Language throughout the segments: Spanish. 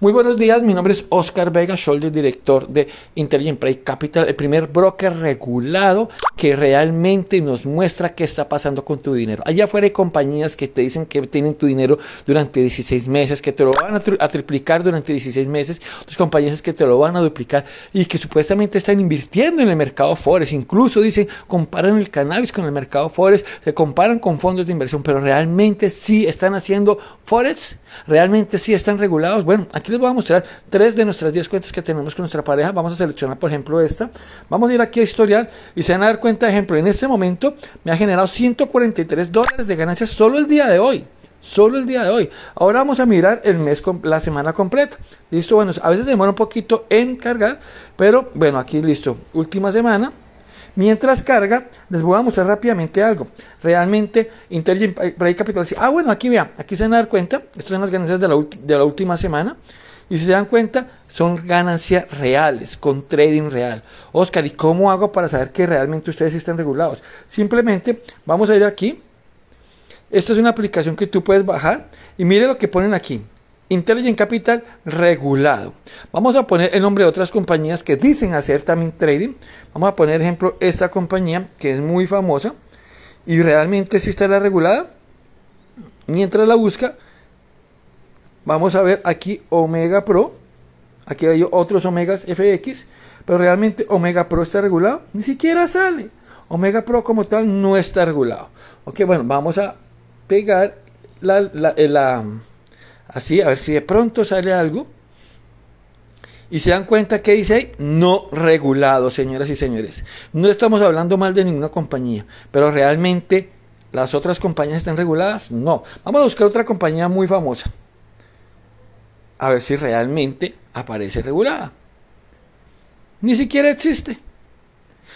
Muy buenos días, mi nombre es Oscar Vega Scholder, director de Intelligent Capital, el primer broker regulado que realmente nos muestra qué está pasando con tu dinero. Allá afuera hay compañías que te dicen que tienen tu dinero durante 16 meses, que te lo van a, triplicar durante 16 meses, otras compañías que te lo van a duplicar y que supuestamente están invirtiendo en el mercado Forex. Incluso dicen, comparan el cannabis con el mercado Forex, se comparan con fondos de inversión, pero realmente sí están haciendo Forex, realmente sí están regulados. Bueno, aquí les voy a mostrar tres de nuestras 10 cuentas que tenemos con nuestra pareja. Vamos a seleccionar, por ejemplo, esta. Vamos a ir aquí a historial y se van a dar cuenta, ejemplo, en este momento me ha generado 143 dólares de ganancias solo el día de hoy. Solo el día de hoy. Ahora vamos a mirar el mes, la semana completa. Listo, bueno, a veces demora un poquito en cargar, pero bueno, aquí listo. Última semana. Mientras carga, les voy a mostrar rápidamente algo. Realmente, Intelligent Break eh, Capital. Ah, bueno, aquí vean, aquí se van a dar cuenta. Estas son las ganancias de la, de la última semana. Y si se dan cuenta, son ganancias reales, con trading real. Oscar, ¿y cómo hago para saber que realmente ustedes están regulados? Simplemente vamos a ir aquí. Esta es una aplicación que tú puedes bajar y mire lo que ponen aquí. Intelligent Capital regulado. Vamos a poner el nombre de otras compañías que dicen hacer también trading. Vamos a poner ejemplo esta compañía que es muy famosa y realmente sí la regulada. Mientras la busca, Vamos a ver aquí Omega Pro. Aquí hay otros Omegas FX. Pero realmente Omega Pro está regulado. Ni siquiera sale. Omega Pro como tal no está regulado. Ok, bueno, vamos a pegar la, eh, la, así, a ver si de pronto sale algo. Y se dan cuenta que dice ahí, no regulado, señoras y señores. No estamos hablando mal de ninguna compañía, pero realmente las otras compañías están reguladas. No. Vamos a buscar otra compañía muy famosa a ver si realmente aparece regulada. Ni siquiera existe.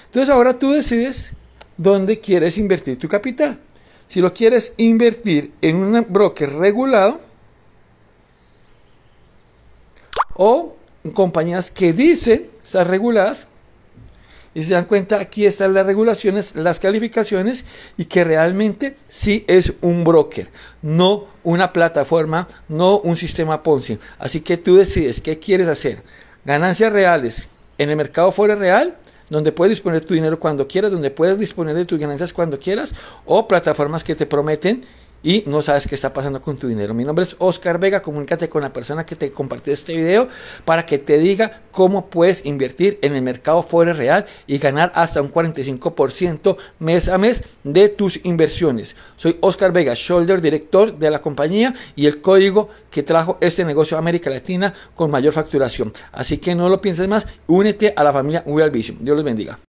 Entonces ahora tú decides dónde quieres invertir tu capital. Si lo quieres invertir en un broker regulado o en compañías que dicen ser reguladas y se dan cuenta, aquí están las regulaciones, las calificaciones y que realmente sí es un broker, no una plataforma, no un sistema Ponzi. Así que tú decides qué quieres hacer. Ganancias reales en el mercado fuera real, donde puedes disponer tu dinero cuando quieras, donde puedes disponer de tus ganancias cuando quieras, o plataformas que te prometen y no sabes qué está pasando con tu dinero. Mi nombre es Oscar Vega, comunícate con la persona que te compartió este video para que te diga cómo puedes invertir en el mercado fuera real y ganar hasta un 45% mes a mes de tus inversiones. Soy Oscar Vega, shoulder director de la compañía y el código que trajo este negocio a América Latina con mayor facturación. Así que no lo pienses más, únete a la familia Vision. Dios los bendiga.